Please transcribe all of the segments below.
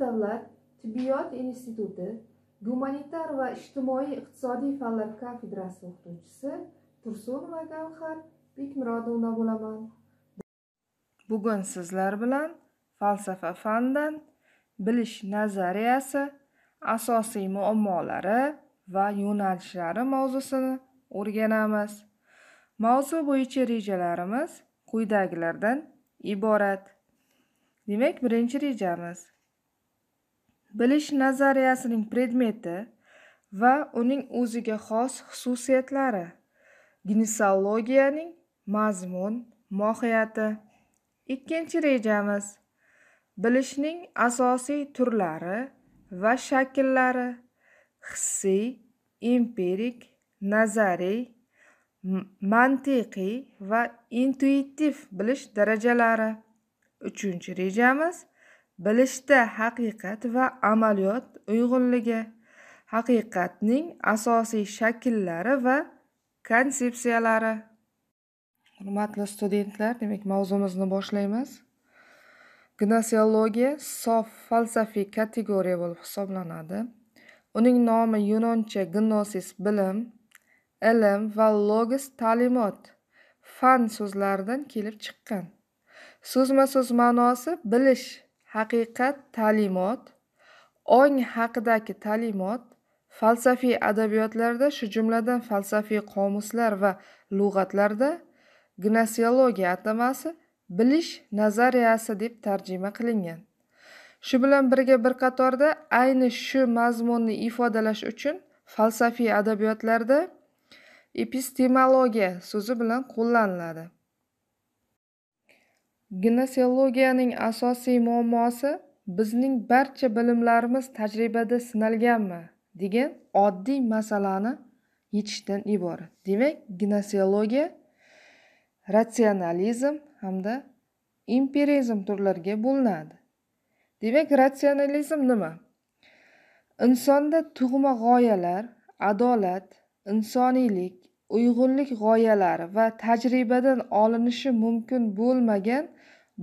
davlat tibbiyot instituti gumanitar va ijtimoiy iqtisodiy fanlar kafedrasi o'qituvchisi tursunova gavhar bekmurodovna bo'laman bugun sizlar bilan falsafa fandan bilish nazariyasi asosiy muammolari va yo'nalishlari mavzusini o'rganamiz mavzu bo'yicha rejalarimiz quyidagilardan iborat demak birinchi rejamiz bilish nazariyasining predmeti va uning o'ziga xos xususiyatlari gnosiologiyaning mazmun mohiyati ikkinchi rejamiz bilishning asosiy turlari va shakllari hissiy empirik nazariy mantiqiy va intuitiv bilish darajalari uchinchi rejamiz bilishda haqiqat va amaliyot uyg'unligi haqiqatning asosiy shakllari va konsepsiyalari hurmatli studentlar demak mavzumizni boshlaymiz gnosiologiya sof falsafiy kategoriya bo'lib hisoblanadi uning nomi yunoncha gnosis bilim ilm va logos ta'limot fan so'zlaridan kelib chiqqan so'zma so'z ma'nosi bilish haqiqat ta'limot ong haqidagi ta'limot falsafiy adabiyotlarda shu jumladan falsafiy qomuslar va lug'atlarda gnosiologiya atamasi bilish nazariyasi deb tarjima qilingan shu bilan birga bir qatorda ayni shu mazmunni ifodalash uchun falsafiy adabiyotlarda epistemologiya so'zi bilan qo'llaniladi ginesiologiyaning asosiy muammosi bizning barcha bilimlarimiz tajribada sinalganmi degan oddiy masalani yechishdan iborat demak ginesiologiya ratsionalizm hamda empirizm turlariga bo'linadi demak ratsionalizm nima insonda tug'ma g'oyalar adolat insoniylik uyg'unlik g'oyalari va tajribadan olinishi mumkin bo'lmagan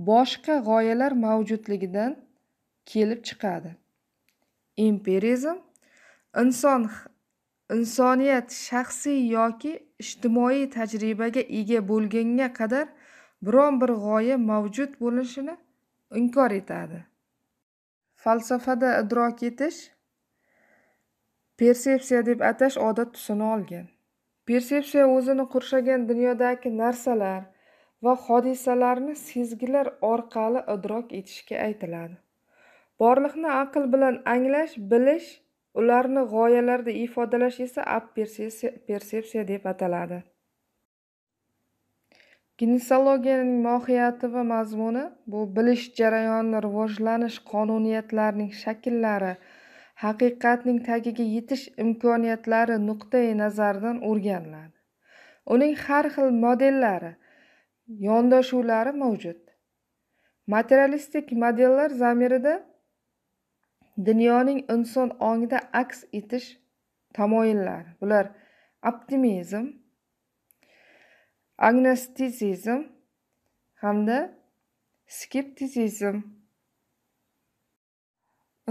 boshqa g'oyalar mavjudligidan kelib chiqadi imperizm inson insoniyat shaxsiy yoki ijtimoiy tajribaga ega bo'lganga qadar biron bir g'oya mavjud bo'lishini inkor etadi falsafada idrok etish persepsiya deb atash odat tusini olgan persepsiya o'zini qurshagan dunyodagi narsalar va hodisalarni sezgilar orqali idrok etishga aytiladi borliqni aql bilan anglash bilish ularni g'oyalarda ifodalash esa persepsiya deb ataladi ginesologiyaning mohiyati va mazmuni bu bilish jarayonini rivojlanish qonuniyatlarining shakllari haqiqatning tagiga yetish imkoniyatlari nuqtai nazaridan o'rganiladi uning har xil modellari yondashuvlari mavjud materialistik modellar zamirida dunyoning inson ongida aks etish tamoyillari bular optimizm agnostitsizm hamda skeptitsizm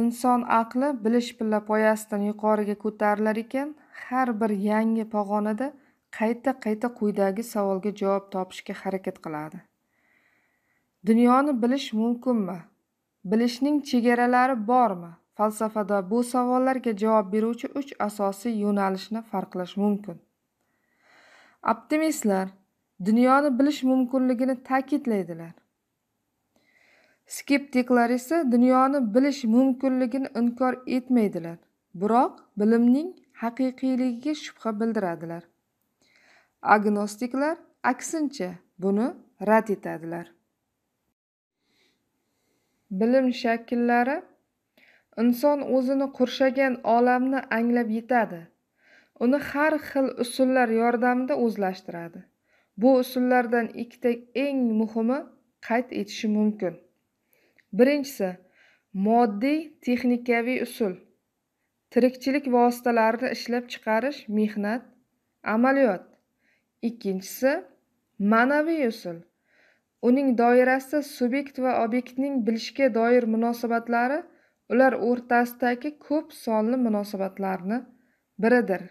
inson aqli bilish pilla poyasidan yuqoriga ko'tarilar ekan har bir yangi pog'onada qayta qayta quyidagi savolga javob topishga harakat qiladi dunyoni bilish mumkinmi bilishning chegaralari bormi falsafada bu savollarga javob beruvchi uch asosiy yo'nalishni farqlash mumkin optimistlar dunyoni bilish mumkinligini ta'kidlaydilar skeptiklar esa dunyoni bilish mumkinligini inkor etmaydilar biroq bilimning haqiqiyligiga shubha bildiradilar agnostiklar aksincha buni rad etadilar bilim shakllari inson o'zini qurshagan olamni anglab yetadi uni har xil usullar yordamida o'zlashtiradi bu usullardan ikkita eng muhimi qayd etishi mumkin birinchisi moddiy texnikaviy usul tirikchilik vositalarini ishlab chiqarish mehnat amaliyot ikkinchisi ma'naviy usul uning doirasi subyekt va obyektning bilishga doir munosabatlari ular o'rtasidagi ko'p sonli munosabatlarni biridir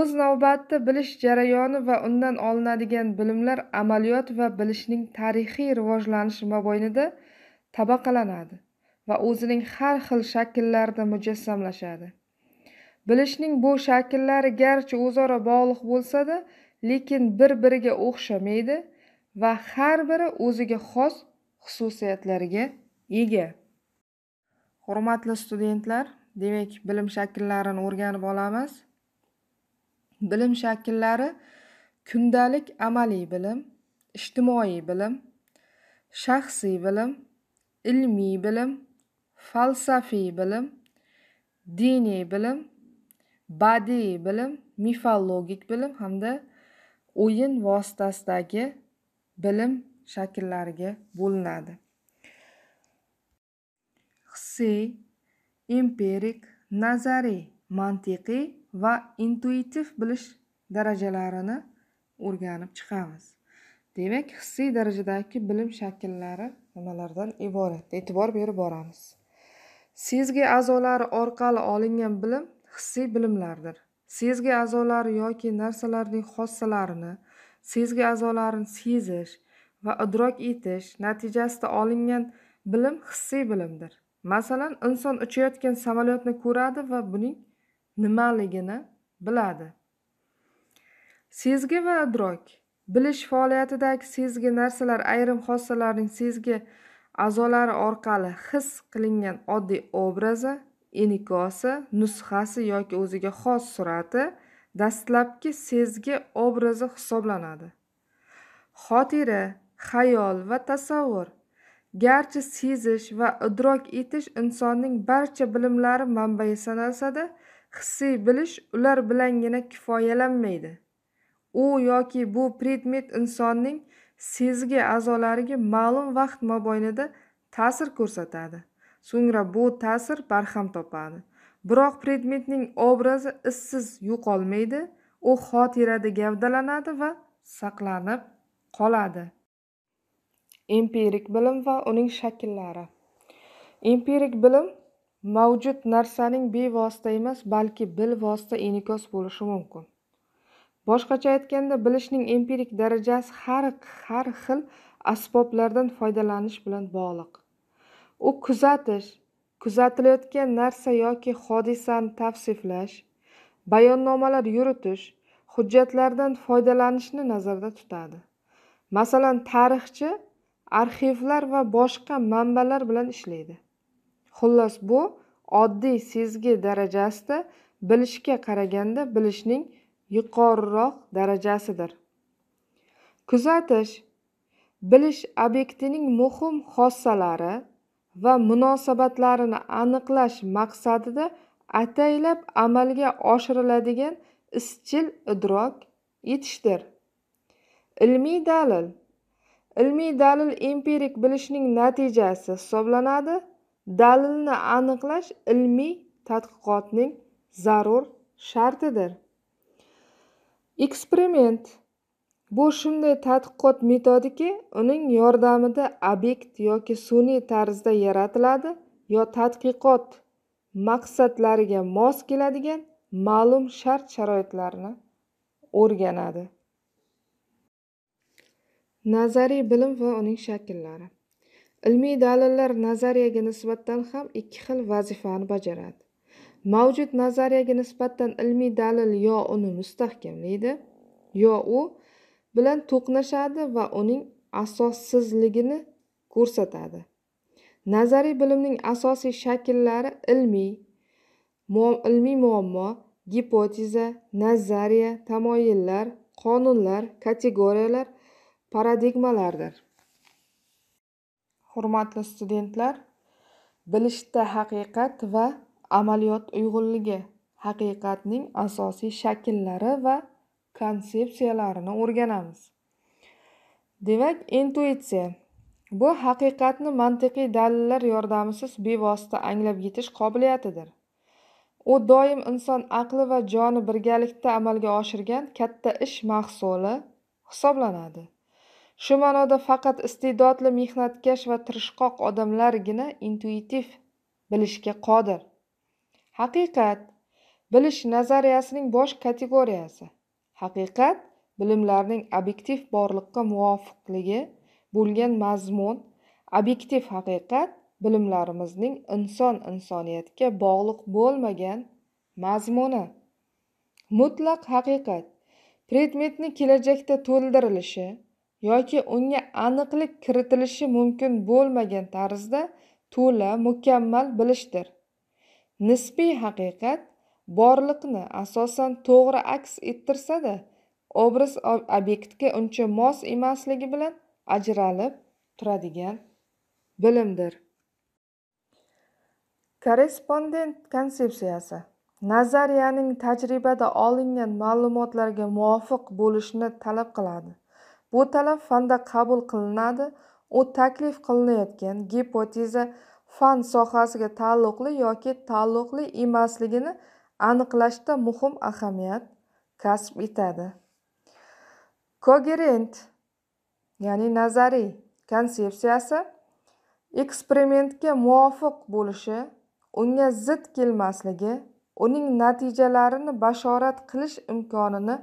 o'z navbatida bilish jarayoni va undan olinadigan bilimlar amaliyot va bilishning tarixiy rivojlanishi mobaynida tabaqalanadi va o'zining har xil shakllarda mujassamlashadi bilishning bu shakllari garchi o'zaro bog'liq bo'lsada lekin bir biriga o'xshamaydi va har biri o'ziga xos xususiyatlarga ega hurmatli studentlar demak bilim shakllarini o'rganib olamiz bilim shakllari kundalik amaliy bilim ijtimoiy bilim shaxsiy bilim ilmiy bilim falsafiy bilim diniy bilim badiiy bilim mifologik bilim hamda o'yin vositasidagi bilim shakllariga bo'linadi hissiy empirik nazariy mantiqiy va intuitiv bilish darajalarini o'rganib chiqamiz demak hissiy darajadagi bilim shakllari nimalardan iborat e'tibor berib boramiz sezgi a'zolari orqali olingan bilim hissiy bilimlardir sezgi a'zolari yoki narsalarning xossalarini sezgi a'zolarini sezish va idrok etish natijasida olingan bilim hissiy bilimdir masalan inson uchayotgan samolyotni ko'radi va buning nimaligini biladi sezgi va idrok bilish faoliyatidagi sezgi narsalar ayrim xossalarning sezgi a'zolari orqali his qilingan oddiy obrazi enikosi nusxasi yoki o'ziga xos surati dastlabki sezgi obrazi hisoblanadi xotira xayol va tasavvur garchi sezish va idrok etish insonning barcha bilimlari manbai sanalsada hissiy bilish ular bilangina kifoyalanmaydi u yoki bu predmet insonning sezgi a'zolariga ma'lum vaqt mobaynida ta'sir ko'rsatadi so'ngra bu ta'sir barham topadi biroq predmetning obrazi izsiz yo'qolmaydi u xotirada gavdalanadi va saqlanib qoladi empirik bilim va uning shakllari empirik bilim mavjud narsaning bevosita emas balki bilvosita inikos bo'lishi mumkin boshqacha aytganda bilishning empirik darajasi har har xil asboblardan foydalanish bilan bog'liq u kuzatish kuzatilayotgan narsa yoki hodisani tavsiflash bayonnomalar yuritish hujjatlardan foydalanishni nazarda tutadi masalan tarixchi arxivlar va boshqa manbalar bilan ishlaydi xullas bu oddiy sezgi darajasida bilishga qaraganda bilishning yuqoriroq darajasidir kuzatish bilish obyektining muhim xossalari va munosabatlarini aniqlash maqsadida ataylab amalga oshiriladigan izchil idrok etishdir ilmiy dalil ilmiy dalil empirik bilishning natijasi hisoblanadi dalilni aniqlash ilmiy tadqiqotning zarur shartidir eksperiment bu shunday tadqiqot metodiki uning yordamida obyekt yoki sun'iy tarzda yaratiladi yo tadqiqot maqsadlariga mos keladigan ma'lum shart sharoitlarni o'rganadi nazariy bilim va uning shakllari ilmiy dalillar nazariyaga nisbatan ham ikki xil vazifani bajaradi mavjud nazariyaga nisbatan ilmiy dalil yo uni mustahkamlaydi yo u bilan to'qnashadi va uning asossizligini ko'rsatadi nazariy bilimning asosiy shakllari ilmiy ilmiy muammo gipoteza nazariya tamoyillar qonunlar kategoriyalar paradigmalardir hurmatli studentlar bilishda haqiqat va amaliyot uyg'unligi haqiqatning asosiy shakllari va konsepsiyalarini o'rganamiz demak intuitsiya bu haqiqatni mantiqiy dalillar yordamisiz bevosita anglab yetish qobiliyatidir u doim inson aqli va joni birgalikda amalga oshirgan katta ish mahsuli hisoblanadi shu ma'noda faqat iste'dodli mehnatkash va tirishqoq odamlargina intuitiv bilishga qodir haqiqat bilish nazariyasining bosh kategoriyasi haqiqat bilimlarning obyektiv borliqqa muvofiqligi bo'lgan mazmun obyektiv haqiqat bilimlarimizning inson insoniyatga bog'liq bo'lmagan mazmuni mutlaq haqiqat predmetni kelajakda to'ldirilishi yoki unga aniqlik kiritilishi mumkin bo'lmagan tarzda to'la mukammal bilishdir nisbiy haqiqat borliqni asosan to'g'ri aks ettirsa da obraz obyektga uncha mos emasligi bilan ajralib turadigan bilimdir korrespondent konsepsiyasi nazariyaning tajribada olingan ma'lumotlarga muvofiq bo'lishini talab qiladi bu talab fanda qabul qilinadi u taklif qilinayotgan gipoteza fan sohasiga taalluqli yoki taalluqli emasligini aniqlashda muhim ahamiyat kasb etadi kogerent ya'ni nazariy konsepsiyasi eksperimentga muvofiq bo'lishi unga zid kelmasligi uning natijalarini bashorat qilish imkonini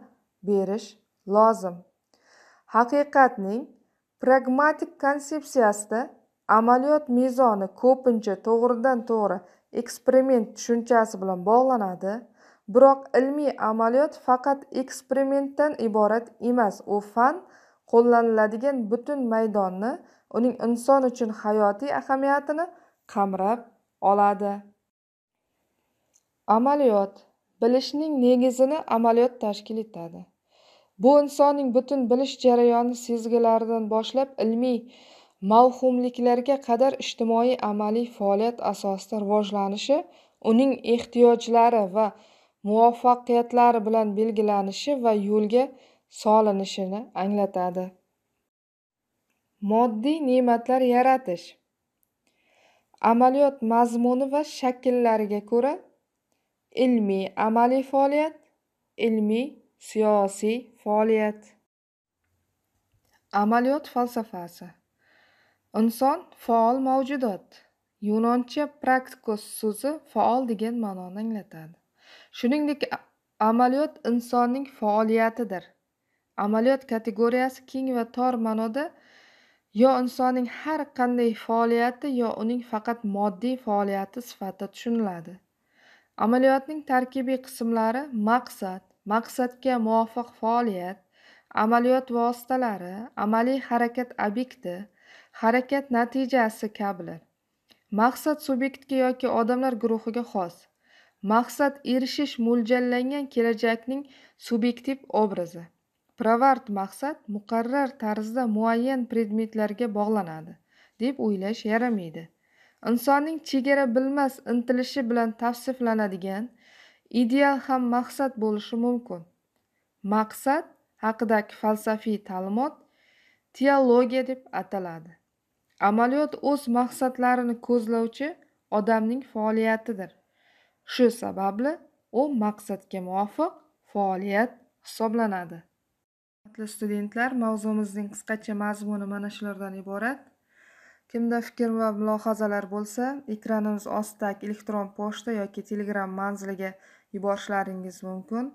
berish lozim haqiqatning pragmatik konsepsiyasida amaliyot mezoni ko'pincha to'g'ridan to'g'ri eksperiment tushunchasi bilan bog'lanadi biroq ilmiy amaliyot faqat eksperimentdan iborat emas u fan qo'llaniladigan butun maydonni uning inson uchun hayotiy ahamiyatini qamrab oladi amaliyot bilishning negizini amaliyot tashkil etadi bu insonning butun bilish jarayoni sezgilaridan boshlab ilmiy mavhumliklarga qadar ijtimoiy amaliy faoliyat asosida rivojlanishi uning ehtiyojlari va muvaffaqiyatlari bilan belgilanishi va yo'lga solinishini anglatadi moddiy ne'matlar yaratish amaliyot mazmuni va shakllariga ko'ra ilmiy amaliy faoliyat ilmiy siyosiy faoliyat amaliyot falsafasi inson faol mavjudot yunoncha praktikos so'zi faol degan ma'noni anglatadi shuningdek amaliyot insonning faoliyatidir amaliyot kategoriyasi keng va tor ma'noda yo insonning har qanday faoliyati yo uning faqat moddiy faoliyati sifatida tushuniladi amaliyotning tarkibiy qismlari maqsad maqsadga muvofiq faoliyat amaliyot vositalari amaliy harakat obyekti harakat natijasi kabilar maqsad subyektga yoki odamlar guruhiga xos maqsad erishish mo'ljallangan kelajakning subyektiv obrazi pravart maqsad muqarrar tarzda muayyan predmetlarga bog'lanadi deb o'ylash yaramaydi insonning chegara bilmas intilishi bilan tavsiflanadigan ideal ham maqsad bo'lishi mumkin maqsad haqidagi falsafiy ta'limot teologiya deb ataladi amaliyot o'z maqsadlarini ko'zlovchi odamning faoliyatidir shu sababli u maqsadga muvofiq faoliyat hisoblanadi hurmatli studentlar mavzumizning qisqacha mazmuni mana shulardan iborat kimda fikr va mulohazalar bo'lsa ekranimiz ostidagi elektron pochta yoki telegram manziliga yuborishlaringiz mumkin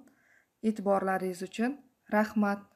e'tiborlaringiz uchun rahmat